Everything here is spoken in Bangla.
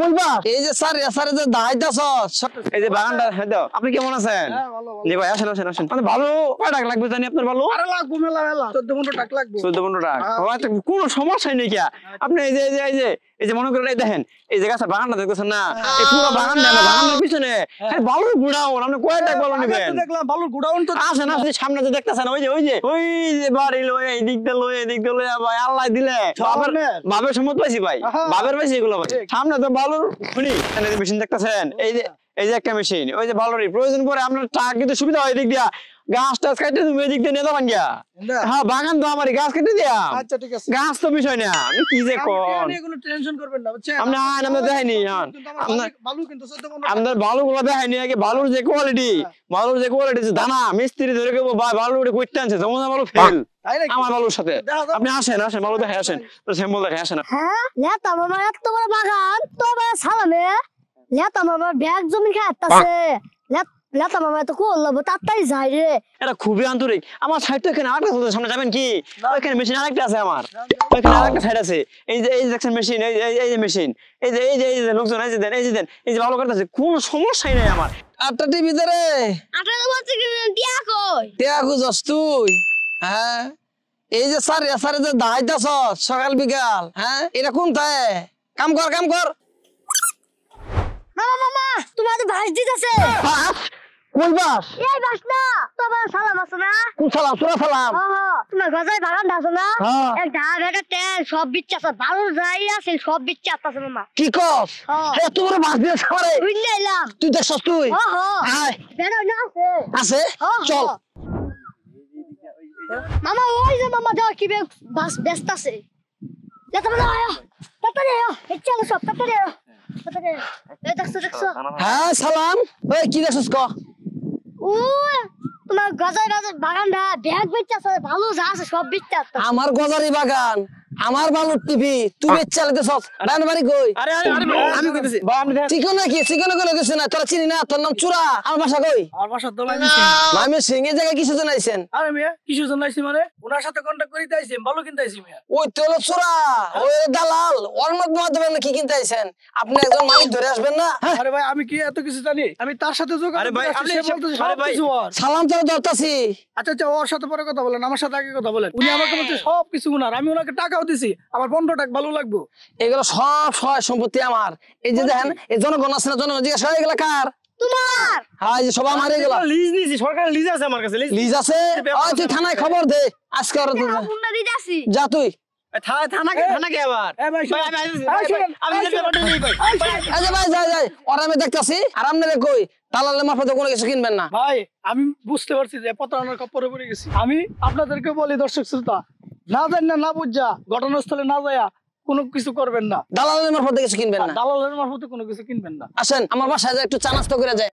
হ্যাঁ, মানে হ্যাঁ। আচ্ছা, কোন সমস্যা নেই আপনি এই যে এই যে এই যে মনে করেন এই দেখেন এই যে গাছের বাগানটা দেখতেছেন না পুরো বাগানের পিছনে হ্যাঁ। বালুর গুড়াউন আপনি কয়েকটা বলো দেখলাম বালুর গুড়াউন তো আছে না সামনে যে দেখতেছেন ওই যে ওই যে ওই যে বাড়ি লো এই দিক দিয়ে লো এই দিক দিয়ে লো ভাই আল্লাহ দিলে বাবের বাবের সম্মত পাইছি ভাই বাবের পাইছি এগুলো ভাই সামনে তো ভালোর মেশিন দেখতেছেন এই যে এই যে একটা মেশিন ওই যে ভালোরই প্রয়োজন পরে আপনার টাকা কিন্তু সুবিধা হয় দিক দিয়া গাছ টাছ কাটে তুমি এদিক দিয়ে নিয়ে যাবেন হ্যাঁ বাগান তো আমার গাছ কেটে দিয়া আচ্ছা ঠিক আছে গাছ তো বিষয় না আমি কি যে কোন এগুলো টেনশন করবেন না বুঝছেন আমরা আন আমরা দেখাইনি হন হ্যাঁ। আমরা বালু কিন্তু সদ্য আমাদের বালুগুলো দেখাইনি আগে বালুর যে কোয়ালিটি হ্যাঁ। বালুর যে কোয়ালিটি যে দানা মিস্ত্রি ধরে কেবো বালু উঠে কইতে আনছে যেমন বালু ফেল আমার বালুর সাথে আপনি আসেন আসেন বালু দেখে আসেন শ্যামল দেখে আসেন হ্যাঁ না তো আমার এত বড় বাগান তো আমার সালামে লেত আমার ব্যাগ জমি খাতাছে লেত লাতা এটা কি এই যে সমস্যাই নাই আমার হ্যাঁ? সকাল বিকাল হ্যাঁ এটা কোন তাই কাম কর কাম কর মামা মামা তোমাদের ভাজ কই বাস এই বাস না তোমার সালাম আছে না কোন সালাম সালাম তোমার গজাই বাগান আছে না হ্যাঁ। এক তেল সব আছে ভালো যাই আছে সব আছে মামা কি কস হে হ্যাঁ। তোর মাছ দিয়ে বুঝলাইলাম তুই দেখছস তুই আয় বেরো না আছে আছে চল মামা ওই যে মামা যাও কি বাস ব্যস্ত আছে লেতা আয় আয় সব আয় আয় দেখছো দেখছো হ্যাঁ সালাম ওই কি দেখছস কো ও তোমার গজার বাগানটা ব্যাগ আছে ভালো যা আছে সব আছে আমার গজারি বাগান আমার বানুর টিভি তুমি চালাতে সব বান বাড়ি আরে আমি কইতেছি ঠিক না কি কই না চিনি না তোর নাম চুরা আমার ভাষা কই আমার ভাষা তো জায়গা আরে মিয়া মানে ওনার সাথে কন্টাক্ট করিতে আইছি ভালো কিনতে আইছি মিয়া ওই চুরা ওই দালাল মাধ্যমে কি কিনতে আইছেন আপনি একজন মালিক ধরে আসবেন না হ্যাঁ। আরে ভাই আমি কি এত কিছু জানি আমি তার সাথে যোগ আরে ভাই আপনি সালাম তো দরতাছি আচ্ছা আচ্ছা ওর সাথে পরে কথা বলেন আমার সাথে আগে কথা বলেন উনি আমাকে বলছে সব কিছু উনার আমি ওনাকে টাকাও দিছি আমার পনেরো টাকা ভালো লাগবো এগুলো সব সহায় সম্পত্তি আমার এই যে দেখেন এই জনগণ আছে না জনগণ জিজ্ঞাসা এগুলো কার তোমার হ্যাঁ এই যে সব আমার এগুলো লিজ নিছি সরকার আমি বুঝতে পারছি যে পত্রানোর কাপড়ে পড়ে গেছি আমি আপনাদেরকে বলি দর্শক শ্রোতা না যান না না বুঝা ঘটনাস্থলে না যায়া কোনো কিছু করবেন না দালালের মারফতে কিছু কিনবেন না দালালের মারফতে কোনো কিছু কিনবেন না আসেন আমার বাসায় একটু চানাস্ত করে যায়